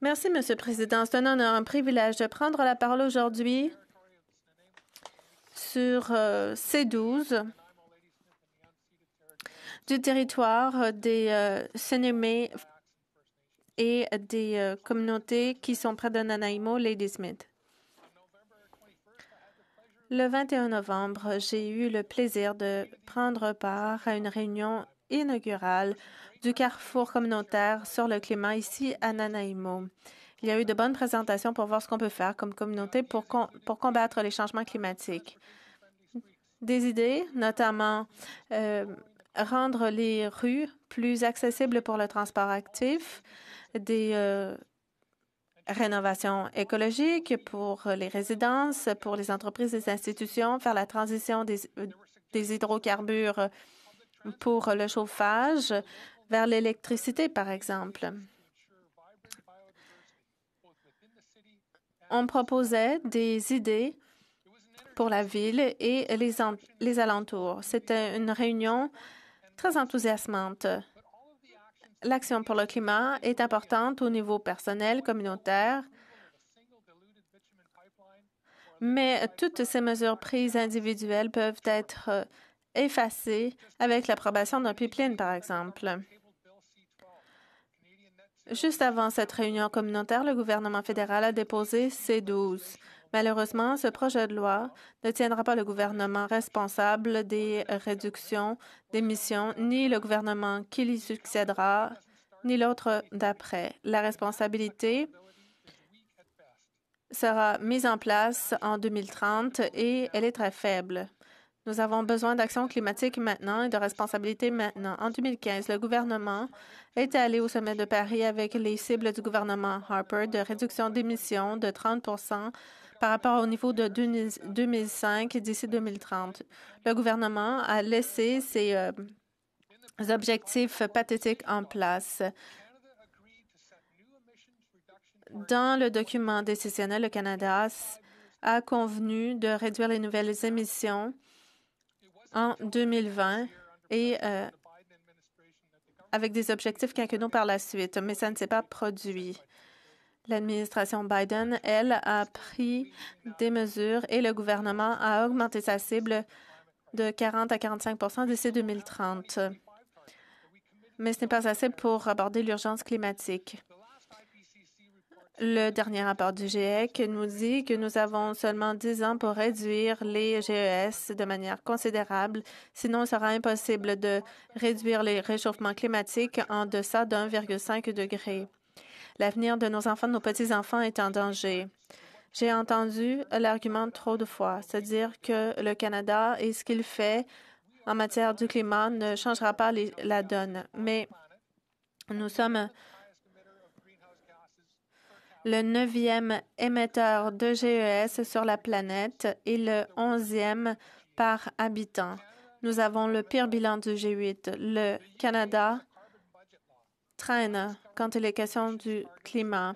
Merci, Monsieur le Président. C'est un honneur, un privilège de prendre la parole aujourd'hui sur euh, C12 du territoire des euh, Sénémées et des euh, communautés qui sont près de Nanaimo, Lady Smith. Le 21 novembre, j'ai eu le plaisir de prendre part à une réunion inaugural du carrefour communautaire sur le climat ici à Nanaimo. Il y a eu de bonnes présentations pour voir ce qu'on peut faire comme communauté pour, pour combattre les changements climatiques. Des idées, notamment euh, rendre les rues plus accessibles pour le transport actif, des euh, rénovations écologiques pour les résidences, pour les entreprises, les institutions, faire la transition des, euh, des hydrocarbures Mhm. pour le chauffage vers l'électricité, par exemple. On proposait des idées pour la ville et les, alentours. C'était une réunion très enthousiasmante. L'action pour le climat est importante au niveau personnel, communautaire, mais toutes ces mesures prises individuelles peuvent être effacé avec l'approbation d'un pipeline, par exemple. Juste avant cette réunion communautaire, le gouvernement fédéral a déposé C12. Malheureusement, ce projet de loi ne tiendra pas le gouvernement responsable des réductions d'émissions, ni le gouvernement qui lui succédera, ni l'autre d'après. La responsabilité sera mise en place en 2030 et elle est très faible. Nous avons besoin d'action climatique maintenant et de responsabilité maintenant. En 2015, le gouvernement est allé au sommet de Paris avec les cibles du gouvernement Harper de réduction d'émissions de 30 par rapport au niveau de 2005 d'ici 2030. Le gouvernement a laissé ses euh, objectifs pathétiques en place. Dans le document décisionnel, le Canada a convenu de réduire les nouvelles émissions en 2020 et euh, avec des objectifs nous par la suite, mais ça ne s'est pas produit. L'administration Biden, elle, a pris des mesures et le gouvernement a augmenté sa cible de 40 à 45 d'ici 2030. Mais ce n'est pas assez pour aborder l'urgence climatique. Le dernier rapport du GIEC nous dit que nous avons seulement 10 ans pour réduire les GES de manière considérable, sinon il sera impossible de réduire les réchauffements climatiques en deçà de 1,5 degré. L'avenir de nos enfants, de nos petits-enfants est en danger. J'ai entendu l'argument trop de fois, c'est-à-dire que le Canada et ce qu'il fait en matière du climat ne changera pas la donne. Mais nous sommes le neuvième émetteur de GES sur la planète et le onzième par habitant. Nous avons le pire bilan du G8. Le Canada traîne quant à est question du climat.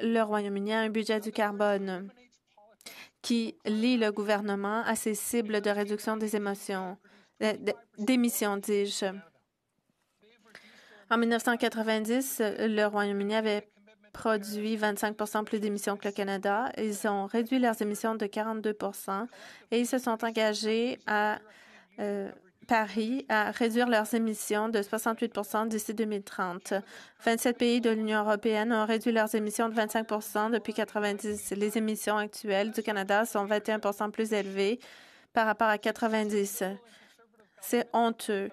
Le Royaume-Uni a un budget du carbone qui lie le gouvernement à ses cibles de réduction des émissions, d'émissions, dis-je. En 1990, le Royaume-Uni avait produit 25 plus d'émissions que le Canada. Ils ont réduit leurs émissions de 42 et ils se sont engagés à euh, Paris à réduire leurs émissions de 68 d'ici 2030. 27 pays de l'Union européenne ont réduit leurs émissions de 25 depuis 90. Les émissions actuelles du Canada sont 21 plus élevées par rapport à 90. C'est honteux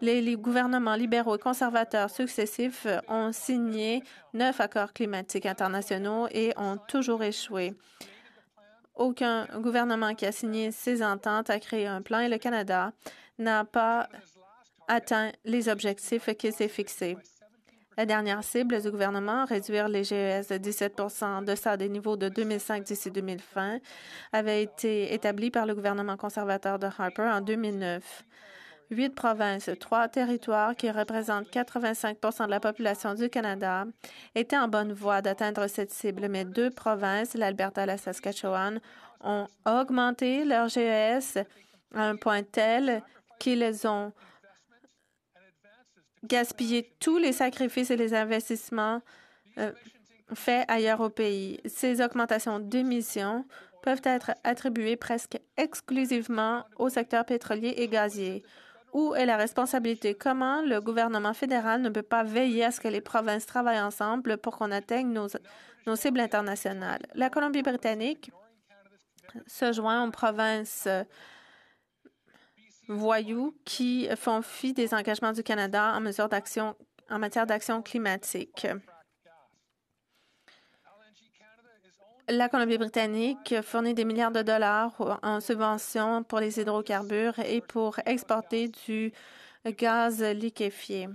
les, gouvernements libéraux et conservateurs successifs ont signé neuf accords climatiques internationaux et ont toujours échoué. Aucun gouvernement qui a signé ces ententes a créé un plan et le Canada n'a pas atteint les objectifs qu'il s'est fixés. La dernière cible du gouvernement, réduire les GES de 17 de sa des niveaux de 2005 d'ici 2020, avait été établie par le gouvernement conservateur de Harper en 2009 huit provinces, trois territoires qui représentent 85 de la population du Canada étaient en bonne voie d'atteindre cette cible, mais deux provinces, l'Alberta et la Saskatchewan, ont augmenté leur GES à un point tel qu'ils ont gaspillé tous les sacrifices et les investissements euh, faits ailleurs au pays. Ces augmentations d'émissions peuvent être attribuées presque exclusivement au secteur pétrolier et gazier. Où est la responsabilité? Comment le gouvernement fédéral ne peut pas veiller à ce que les provinces travaillent ensemble pour qu'on atteigne nos, cibles internationales? La Colombie-Britannique se joint aux provinces euh, voyous qui font fi des engagements du Canada en, en matière d'action climatique. la Colombie-Britannique fournit des milliards de dollars en subventions pour les hydrocarbures et pour exporter du gaz liquéfié.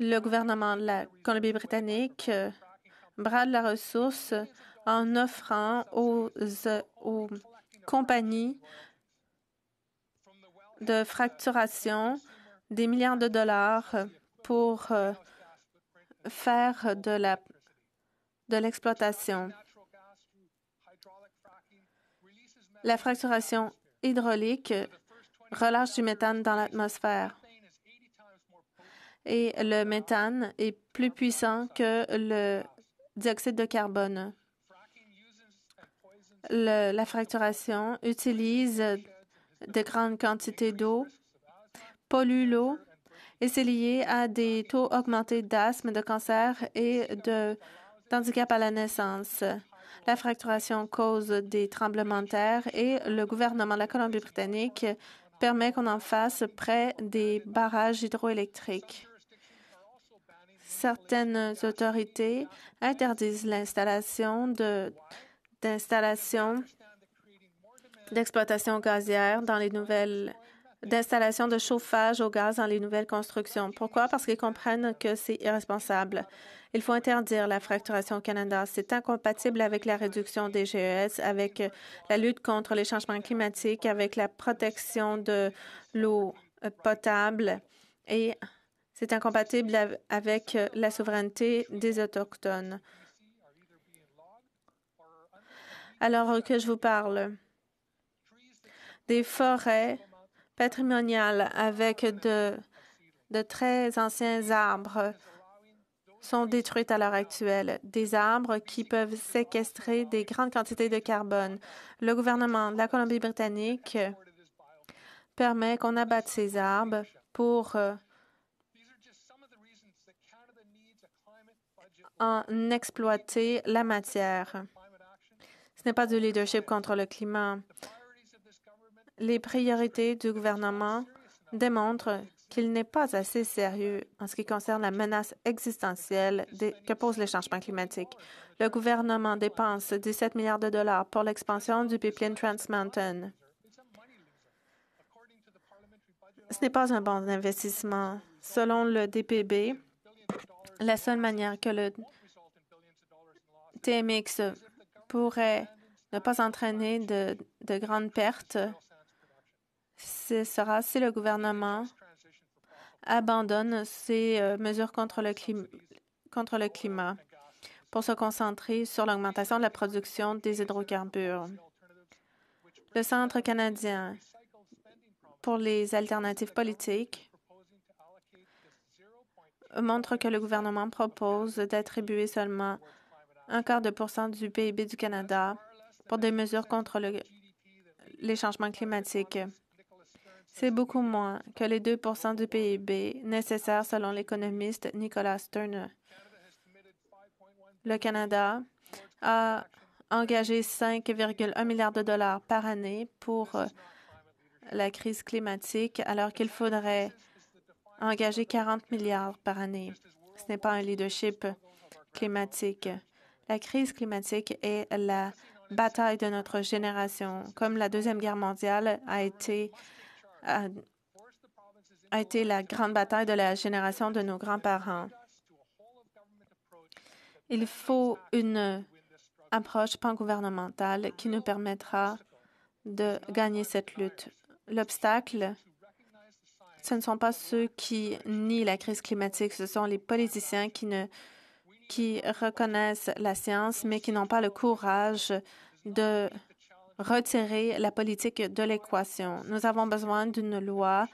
Le gouvernement de la Colombie-Britannique euh, brade la ressource en offrant euh, aux, compagnies de fracturation des milliards de dollars pour euh, faire de l'exploitation. la fracturation hydraulique relâche du méthane dans l'atmosphère. Et le méthane est plus puissant que le dioxyde de carbone. la fracturation utilise de grandes quantités d'eau, pollue l'eau, et c'est lié à des taux augmentés d'asthme, de cancer et de d'handicap à la naissance. La fracturation cause des tremblements de terre et le gouvernement de la Colombie-Britannique permet qu'on en fasse près des barrages hydroélectriques. Certaines autorités interdisent l'installation de d'installations d'exploitation gazière dans les nouvelles d'installation de chauffage au gaz dans les nouvelles constructions. Pourquoi? Parce qu'ils comprennent que c'est irresponsable. Il faut interdire la fracturation au Canada. C'est incompatible avec la réduction des GES, avec euh, la lutte contre les changements climatiques, avec la protection de l'eau euh, potable et c'est incompatible avec euh, la souveraineté des Autochtones. Alors que je vous parle, des forêts patrimonial avec de, de très anciens arbres sont détruits à l'heure actuelle, des arbres qui peuvent séquestrer des grandes quantités de carbone. Le gouvernement de la Colombie-Britannique permet qu'on abatte ces arbres pour euh, en exploiter la matière. Ce n'est pas du leadership contre le climat les priorités du gouvernement démontrent qu'il n'est pas assez sérieux en ce qui concerne la menace existentielle que pose les changements climatiques. Le gouvernement dépense 17 milliards de dollars pour l'expansion du pipeline Trans Mountain. Ce n'est pas un bon investissement. Selon le DPB, la seule manière que le TMX pourrait ne pas entraîner de, de grandes pertes ce sera si le gouvernement abandonne ses euh, mesures contre le, climat, pour se concentrer sur l'augmentation de la production des hydrocarbures. Le Centre canadien pour les alternatives politiques montre que le gouvernement propose d'attribuer seulement un quart de pourcent du PIB du Canada pour des mesures contre les changements climatiques. C'est beaucoup moins que les 2 du PIB nécessaires selon l'économiste Nicolas Turner. Le Canada a engagé 5,1 milliards de dollars par année pour euh, la crise climatique, alors qu'il faudrait engager 40 milliards par année. Ce n'est pas un leadership climatique. La crise climatique est la bataille de notre génération, comme la Deuxième Guerre mondiale a été a, été la grande bataille de la génération de nos grands-parents. Il faut une approche pan-gouvernementale qui nous permettra de gagner cette lutte. L'obstacle, ce ne sont pas ceux qui nient la crise climatique, ce sont les politiciens qui, ne, qui reconnaissent la science, mais qui n'ont pas le courage de retirer la politique de l'équation. Nous avons besoin d'une loi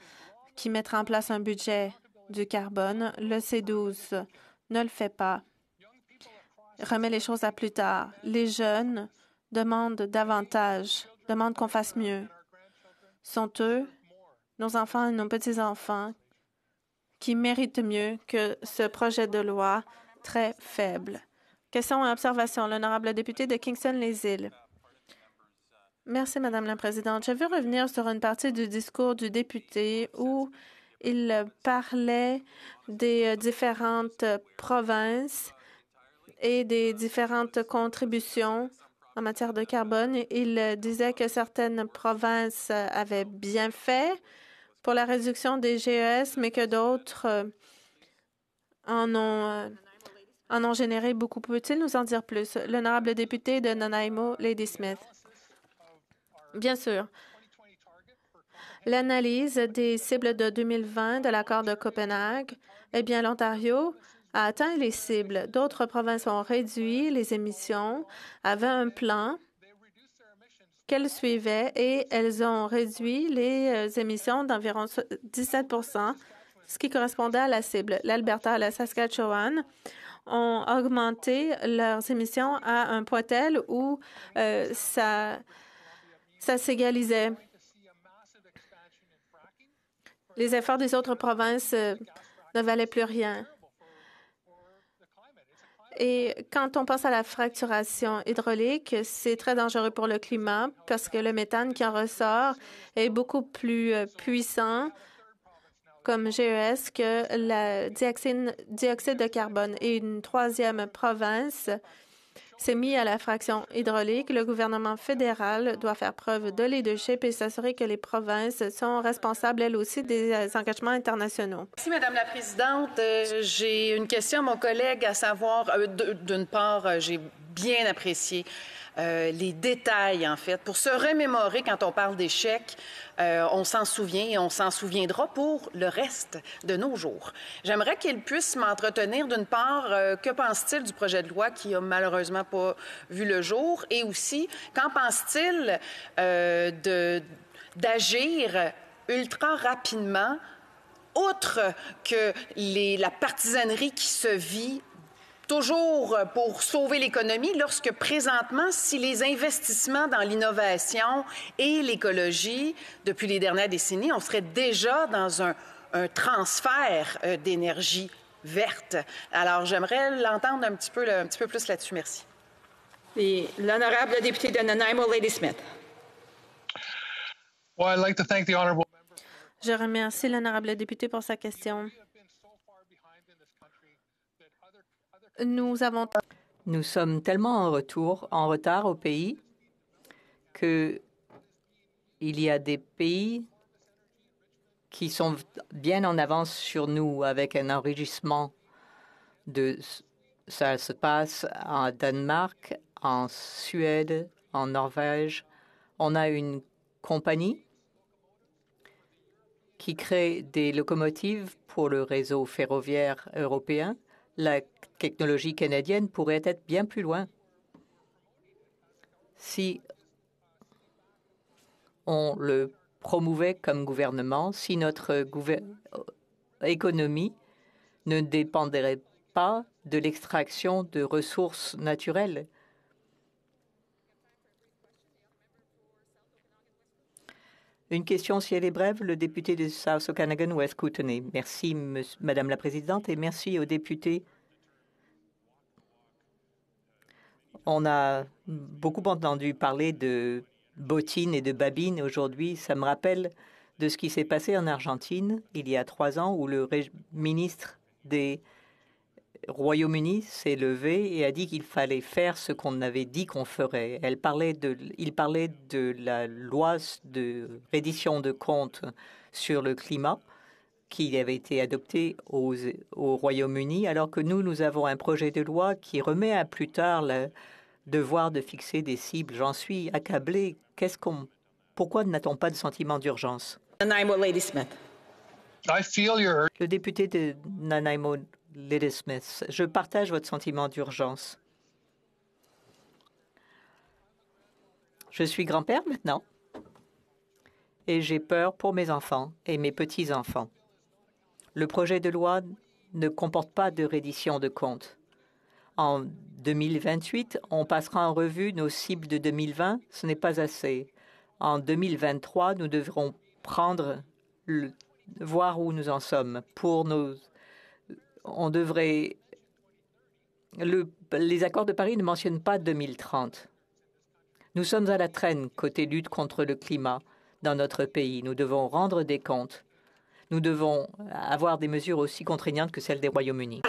qui mettra en place un budget du carbone. Le C12 ne le fait pas. Remet les choses à plus tard. Les jeunes demandent davantage, demandent qu'on fasse mieux. Sont eux, nos enfants et nos petits-enfants, qui méritent mieux que ce projet de loi très faible. Question et observation. L'honorable député de Kingston-les-Îles. Merci, Madame la Présidente. Je veux revenir sur une partie du discours du député où il parlait des euh, différentes provinces et des différentes contributions en matière de carbone. Il disait que certaines provinces avaient bien fait pour la réduction des GES, mais que d'autres euh, en ont, euh, en ont généré beaucoup. Peut-il nous en dire plus? L'honorable député de Nanaimo, Lady Smith. Bien sûr. L'analyse des cibles de 2020 de l'accord de Copenhague, eh bien, l'Ontario a atteint les cibles. D'autres provinces ont réduit les émissions, avaient un plan qu'elles suivaient et elles ont réduit les euh, émissions d'environ 17 ce qui correspondait à la cible. L'Alberta et la Saskatchewan ont augmenté leurs émissions à un point tel où euh, ça ça s'égalisait. Les efforts des autres provinces euh, ne valaient plus rien. Et quand on pense à la fracturation hydraulique, c'est très dangereux pour le climat parce que le méthane qui en ressort est beaucoup plus euh, puissant comme GES que le dioxyde, de carbone. Et une troisième province s'est mis à la fraction hydraulique, le gouvernement fédéral doit faire preuve de leadership et s'assurer que les provinces sont responsables, elles aussi, des euh, engagements internationaux. Merci, Madame la Présidente. Euh, j'ai une question à mon collègue, à savoir, euh, d'une part, j'ai bien apprécié euh, les détails, en fait, pour se remémorer quand on parle d'échecs. Euh, on s'en souvient et on s'en souviendra pour le reste de nos jours. J'aimerais qu'il puisse m'entretenir d'une part, euh, que pense-t-il du projet de loi qui a malheureusement pas vu le jour et aussi, qu'en pense-t-il d'agir ultra rapidement outre que la partisanerie qui se vit toujours pour sauver l'économie lorsque présentement, si les investissements dans l'innovation et l'écologie depuis les dernières décennies, on serait déjà dans un, transfert euh, d'énergie verte. Alors, j'aimerais l'entendre un petit peu, plus là-dessus. Merci. L'honorable député de Nanaimo, Lady Smith. Je remercie l'honorable député pour sa question. Nous sommes tellement en retour, en retard au pays que il y a des pays qui sont bien en avance sur nous avec un enrichissement de ça se passe en Danemark, en Suède, en Norvège. On a une compagnie qui crée des locomotives pour le réseau ferroviaire européen la technologie canadienne pourrait être bien plus loin. Si on le promouvait comme gouvernement, si notre euh, économie ne dépendrait pas de l'extraction de ressources naturelles, Une question, si elle est brève, le député de South Okanagan West Kootenay. Merci, Madame la Présidente, et merci aux députés. On a beaucoup entendu parler de bottines et de babines aujourd'hui. Ça me rappelle de ce qui s'est passé en Argentine il y a trois ans où le ministre des Royaume-Uni s'est levé et a dit qu'il fallait faire ce qu'on avait dit qu'on ferait. Elle parlait de, il parlait de la loi de reddition de comptes sur le climat qui avait été adoptée au Royaume-Uni, alors que nous, nous avons un projet de loi qui remet à plus tard le devoir de fixer des cibles. J'en suis accablé. Qu'est-ce qu'on, pourquoi n'a-t-on pas de sentiment d'urgence? Le député de Nanaimo Lady Smith. Je partage votre sentiment d'urgence. Je suis grand-père maintenant et j'ai peur pour mes enfants et mes petits-enfants. Le projet de loi ne comporte pas de reddition de comptes. En 2028, on passera en revue nos cibles de 2020. Ce n'est pas assez. En 2023, nous devrons prendre, le, voir où nous en sommes pour nos on devrait. les accords de Paris ne mentionnent pas 2030. Nous sommes à la traîne côté lutte contre le climat dans notre pays. Nous devons rendre des comptes. Nous devons avoir des mesures aussi contraignantes que celles des Royaumes-Unis.